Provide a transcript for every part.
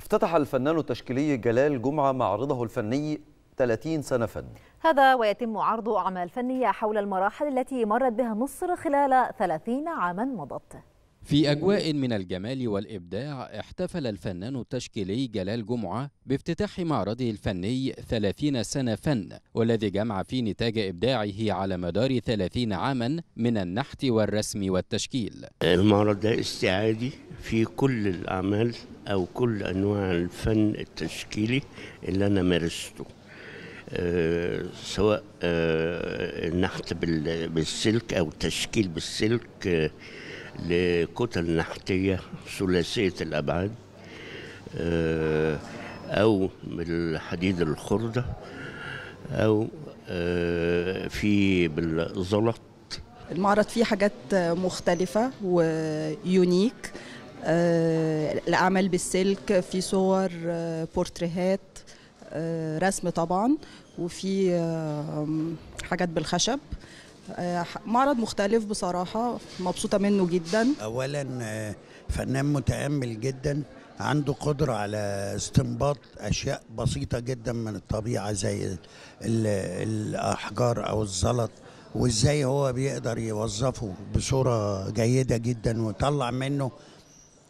افتتح الفنان التشكيلي جلال جمعة معرضه الفني 30 سنة فن هذا ويتم عرض أعمال فنية حول المراحل التي مرت بها مصر خلال 30 عاما مضت في أجواء من الجمال والإبداع احتفل الفنان التشكيلي جلال جمعة بافتتاح معرضه الفني 30 سنة فن والذي جمع في نتاج إبداعه على مدار 30 عاما من النحت والرسم والتشكيل المعرض ده استعادي في كل الأعمال أو كل أنواع الفن التشكيلي اللي أنا مارسته أه سواء أه النحت بالسلك أو التشكيل بالسلك آه، لكتل نحتية ثلاثية الأبعاد آه، أو بالحديد الخردة أو آه، في بالزلط المعرض فيه حاجات مختلفة ويونيك آه، الأعمال بالسلك في صور آه، بورتريهات آه، رسم طبعا وفي حاجات بالخشب معرض مختلف بصراحة مبسوطة منه جدا أولا فنان متأمل جدا عنده قدرة على استنباط أشياء بسيطة جدا من الطبيعة زي الأحجار أو الزلط وإزاي هو بيقدر يوظفه بصورة جيدة جدا ويطلع منه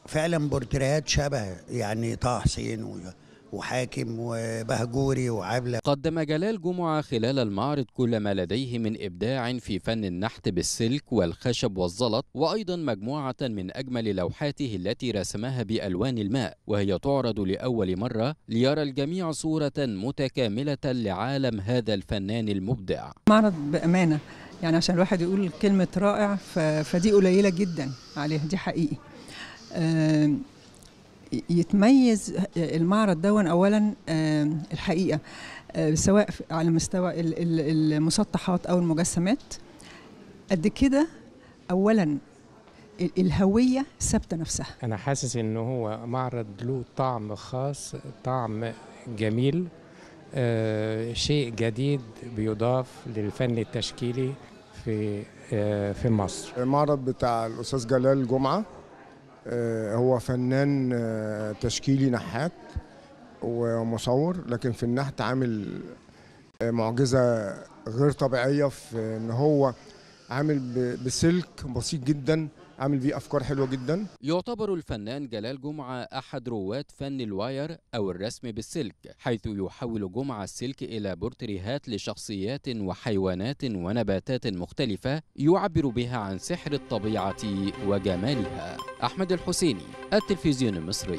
فعلا بورتريهات شبه يعني طه حسين وحاكم وبهجوري وعبلة قدم جلال جمعة خلال المعرض كل ما لديه من إبداع في فن النحت بالسلك والخشب والزلط وأيضا مجموعة من أجمل لوحاته التي رسمها بألوان الماء وهي تعرض لأول مرة ليرى الجميع صورة متكاملة لعالم هذا الفنان المبدع معرض بأمانة يعني عشان الواحد يقول كلمة رائع فدي قليلة جدا عليها دي حقيقي يتميز المعرض دون اولا الحقيقه آه، سواء على مستوى المسطحات او المجسمات قد كده اولا الهويه ثابته نفسها انا حاسس ان هو معرض له طعم خاص طعم جميل آه، شيء جديد بيضاف للفن التشكيلي في آه، في مصر المعرض بتاع الاستاذ جلال جمعه آه، هو فنان آه، تشكيلي نحات ومصور لكن في النحت عامل آه، معجزه غير طبيعيه في ان هو عامل بسلك بسيط جدا عامل بيه افكار حلوه جدا يعتبر الفنان جلال جمعه احد رواد فن الواير او الرسم بالسلك حيث يحول جمعه السلك الى بورتريهات لشخصيات وحيوانات ونباتات مختلفه يعبر بها عن سحر الطبيعه وجمالها احمد الحسيني التلفزيون المصري